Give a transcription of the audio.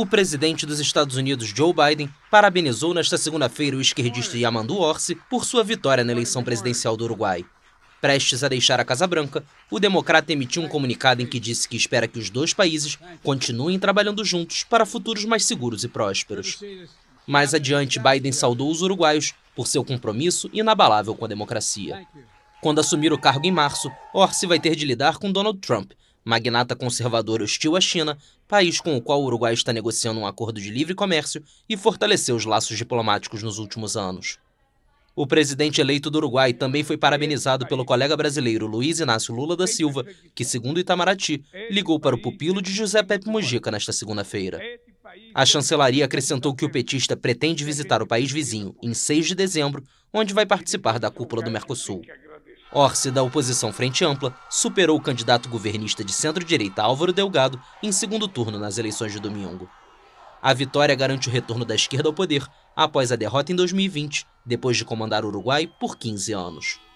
O presidente dos Estados Unidos, Joe Biden, parabenizou nesta segunda-feira o esquerdista Yamandu Orsi por sua vitória na eleição presidencial do Uruguai. Prestes a deixar a Casa Branca, o democrata emitiu um comunicado em que disse que espera que os dois países continuem trabalhando juntos para futuros mais seguros e prósperos. Mais adiante, Biden saudou os uruguaios por seu compromisso inabalável com a democracia. Quando assumir o cargo em março, Orsi vai ter de lidar com Donald Trump, magnata conservador hostil à China, país com o qual o Uruguai está negociando um acordo de livre comércio e fortaleceu os laços diplomáticos nos últimos anos. O presidente eleito do Uruguai também foi parabenizado pelo colega brasileiro Luiz Inácio Lula da Silva, que, segundo Itamaraty, ligou para o pupilo de José Pepe Mujica nesta segunda-feira. A chancelaria acrescentou que o petista pretende visitar o país vizinho em 6 de dezembro, onde vai participar da cúpula do Mercosul. Orsi, da oposição Frente Ampla, superou o candidato governista de centro-direita Álvaro Delgado em segundo turno nas eleições de domingo. A vitória garante o retorno da esquerda ao poder após a derrota em 2020, depois de comandar o Uruguai por 15 anos.